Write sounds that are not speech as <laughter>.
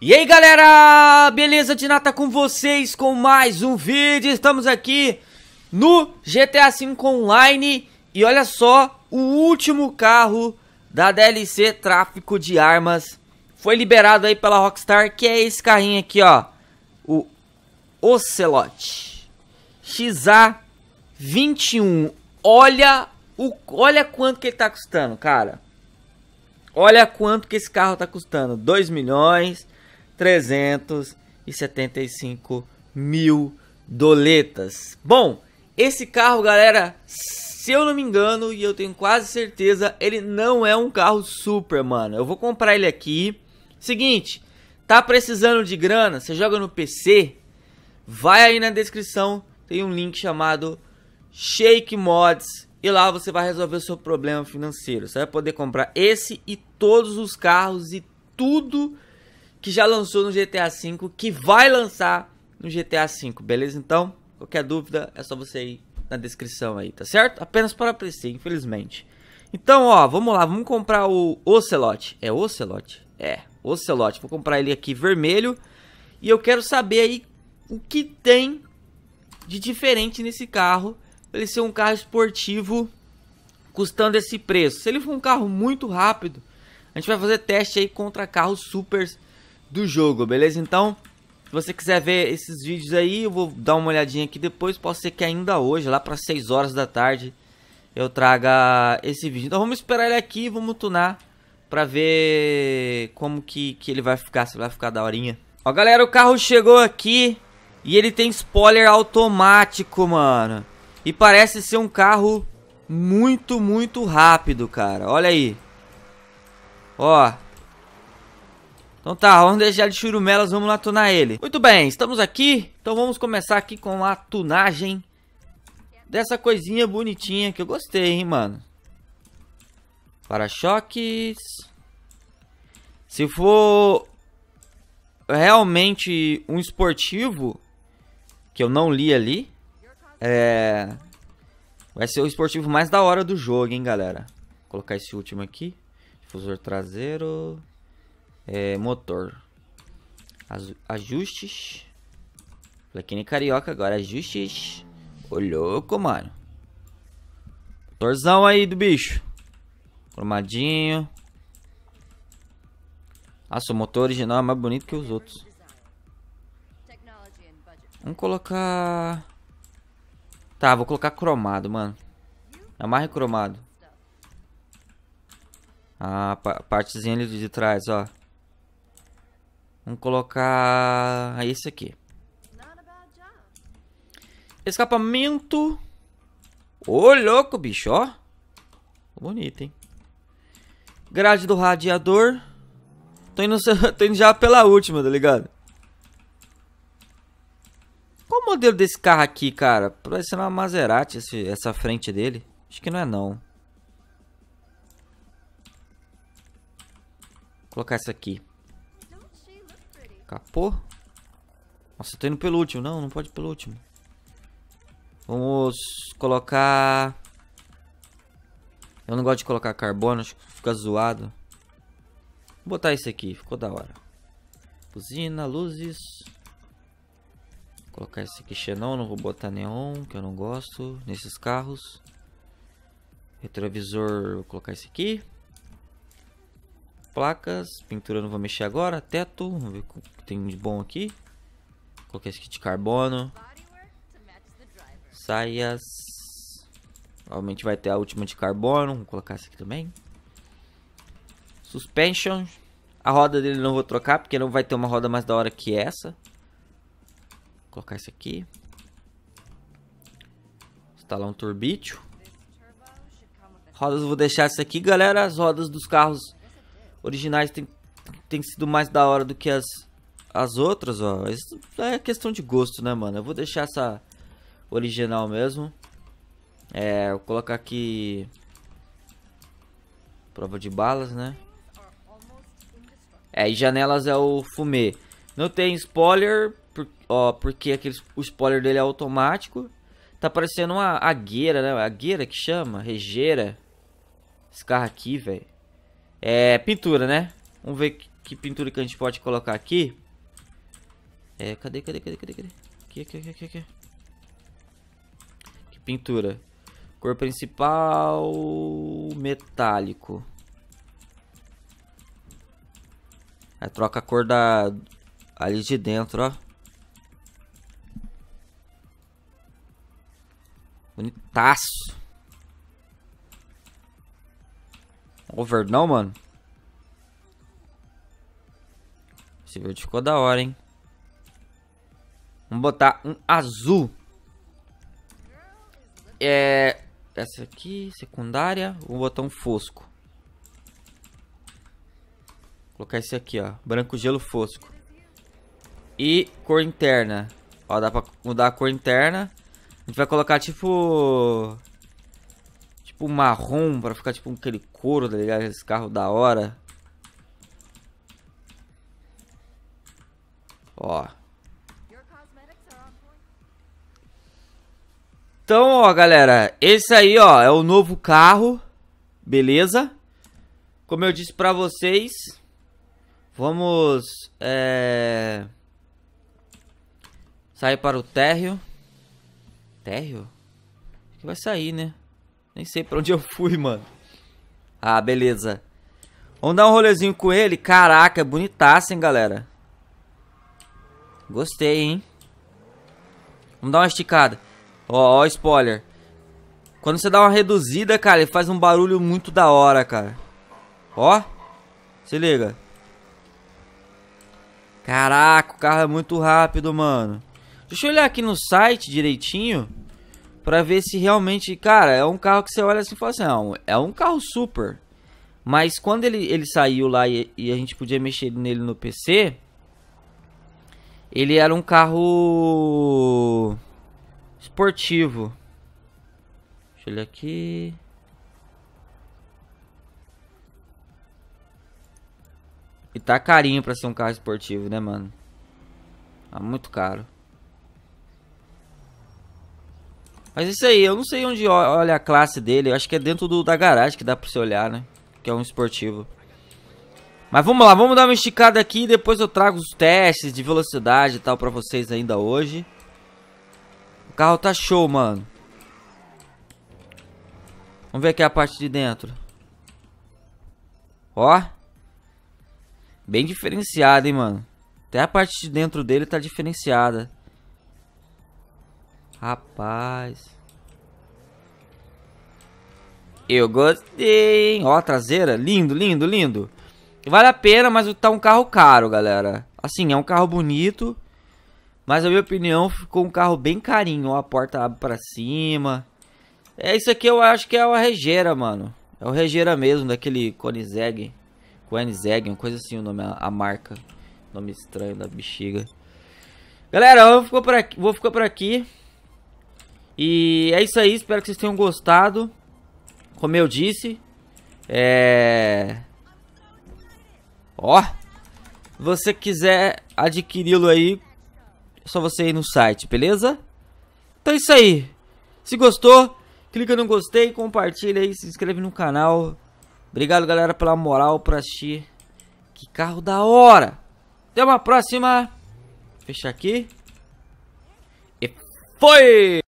E aí galera, beleza? Dinata com vocês com mais um vídeo, estamos aqui no GTA V Online E olha só, o último carro da DLC Tráfico de Armas Foi liberado aí pela Rockstar, que é esse carrinho aqui ó O Ocelot XA21 Olha, o, olha quanto que ele tá custando, cara Olha quanto que esse carro tá custando, 2 milhões 375 mil doletas. Bom, esse carro, galera, se eu não me engano, e eu tenho quase certeza, ele não é um carro super, mano. Eu vou comprar ele aqui. Seguinte, tá precisando de grana? Você joga no PC? Vai aí na descrição, tem um link chamado Shake Mods. E lá você vai resolver o seu problema financeiro. Você vai poder comprar esse e todos os carros e tudo que já lançou no GTA V, que vai lançar no GTA V, beleza? Então, qualquer dúvida é só você ir na descrição aí, tá certo? Apenas para PC, infelizmente. Então, ó, vamos lá, vamos comprar o Ocelot. É Ocelot? É, Ocelot. Vou comprar ele aqui vermelho. E eu quero saber aí o que tem de diferente nesse carro. ele ser um carro esportivo custando esse preço. Se ele for um carro muito rápido, a gente vai fazer teste aí contra carros super do jogo, beleza? Então, se você quiser ver esses vídeos aí, eu vou dar uma olhadinha aqui depois. Pode ser que ainda hoje, lá para 6 horas da tarde, eu traga esse vídeo. Então vamos esperar ele aqui e vamos tunar pra ver como que, que ele vai ficar, se vai ficar daorinha. Ó, galera, o carro chegou aqui e ele tem spoiler automático, mano. E parece ser um carro muito, muito rápido, cara. Olha aí. Ó, então tá, vamos deixar de churumelas, vamos lá tunar ele. Muito bem, estamos aqui. Então vamos começar aqui com a tunagem dessa coisinha bonitinha que eu gostei, hein, mano. Para-choques. Se for realmente um esportivo, que eu não li ali, é... Vai ser o esportivo mais da hora do jogo, hein, galera. Vou colocar esse último aqui. Difusor traseiro é, motor. As, ajustes. Plaquinha carioca agora, ajustes. Ô louco, mano. Torzão aí do bicho. Cromadinho. Nossa, o motor original é mais bonito que os outros. Vamos colocar... Tá, vou colocar cromado, mano. É mais cromado. Ah, A partezinha ali de trás, ó. Vamos colocar esse aqui. Escapamento. Ô, oh, louco, bicho, ó. Bonito, hein? Grade do radiador. Tô indo, <laughs> tô indo já pela última, tá ligado? Qual o modelo desse carro aqui, cara? Parece uma Maserati esse, essa frente dele. Acho que não é, não. Vou colocar essa aqui. Capô. Nossa, eu tô indo pelo último. Não, não pode pelo último. Vamos colocar... Eu não gosto de colocar carbono, acho que fica zoado. Vou botar esse aqui, ficou da hora. Cozinha, luzes. Vou colocar esse aqui xenon, não vou botar neon, que eu não gosto, nesses carros. Retrovisor, vou colocar esse aqui placas, pintura não vou mexer agora, teto, vamos ver o que tem de bom aqui. Coloquei é esse kit de carbono. Saias. Provavelmente vai ter a última de carbono, vou colocar essa aqui também. Suspension. A roda dele não vou trocar, porque não vai ter uma roda mais da hora que essa. Vou colocar isso aqui. Instalar um turbítio. Rodas vou deixar isso aqui, galera. As rodas dos carros originais tem tem sido mais da hora do que as, as outras, ó. Isso é questão de gosto, né, mano? Eu vou deixar essa original mesmo. É, vou colocar aqui... Prova de balas, né? É, e janelas é o fumê. Não tem spoiler, por, ó, porque aqueles, o spoiler dele é automático. Tá parecendo uma agueira, né? Agueira que chama? Regeira. Esse carro aqui, velho. É, pintura, né? Vamos ver que, pintura que a gente pode colocar aqui. É, cadê, cadê, cadê, cadê, cadê? Aqui, aqui, aqui, aqui, aqui. Que pintura. Cor principal... Metálico. Aí é, troca a cor da... Ali de dentro, ó. Bonitaço. O não, mano. Esse verde ficou da hora, hein? Vamos botar um azul. É... Essa aqui, secundária. Vou botar um fosco. Vou colocar esse aqui, ó. Branco gelo fosco. E cor interna. Ó, dá pra mudar a cor interna. A gente vai colocar, tipo tipo marrom, pra ficar tipo aquele couro, tá ligado? Esse carro da hora. Ó. Então, ó, galera, esse aí, ó, é o novo carro, beleza? Como eu disse pra vocês, vamos, é... Sair para o térreo. Térreo? Acho que vai sair, né? Nem sei pra onde eu fui, mano. Ah, beleza. Vamos dar um rolezinho com ele. Caraca, é bonitaço, hein, galera. Gostei, hein. Vamos dar uma esticada. Ó, ó, spoiler. Quando você dá uma reduzida, cara, ele faz um barulho muito da hora, cara. Ó. Se liga. Caraca, o carro é muito rápido, mano. Deixa eu olhar aqui no site direitinho para ver se realmente, cara, é um carro que você olha assim e fala assim, não, é um carro super. Mas quando ele, ele saiu lá e, e, a gente podia mexer nele no PC, ele era um carro esportivo. Deixa olhar aqui. E tá carinho pra ser um carro esportivo, né, mano? Tá muito caro. Mas isso aí, eu não sei onde olha a classe dele. Eu acho que é dentro do, da garagem que dá pra você olhar, né? Que é um esportivo. Mas vamos lá, vamos dar uma esticada aqui. Depois eu trago os testes de velocidade e tal pra vocês ainda hoje. O carro tá show, mano. Vamos ver aqui a parte de dentro. Ó. Bem diferenciado, hein, mano. Até a parte de dentro dele tá diferenciada. Rapaz. Eu gostei, hein? Ó a traseira, lindo, lindo, lindo. Vale a pena, mas tá um carro caro, galera. Assim, é um carro bonito, mas na minha opinião ficou um carro bem carinho. Ó, a porta abre pra cima. É isso aqui eu acho que é o regera mano. É o regera mesmo, daquele Koenigsegg. Koenigsegg, uma coisa assim o nome, a marca. Nome estranho da bexiga. Galera, eu vou ficar por aqui. Vou ficar por aqui. E é isso aí, espero que vocês tenham gostado. Como eu disse, é... Ó, você quiser adquiri-lo aí, é só você ir no site, beleza? Então é isso aí. Se gostou, clica no gostei, compartilha aí, se inscreve no canal. Obrigado, galera, pela moral pra assistir. Que carro da hora! Até uma próxima. Fechar aqui. E foi!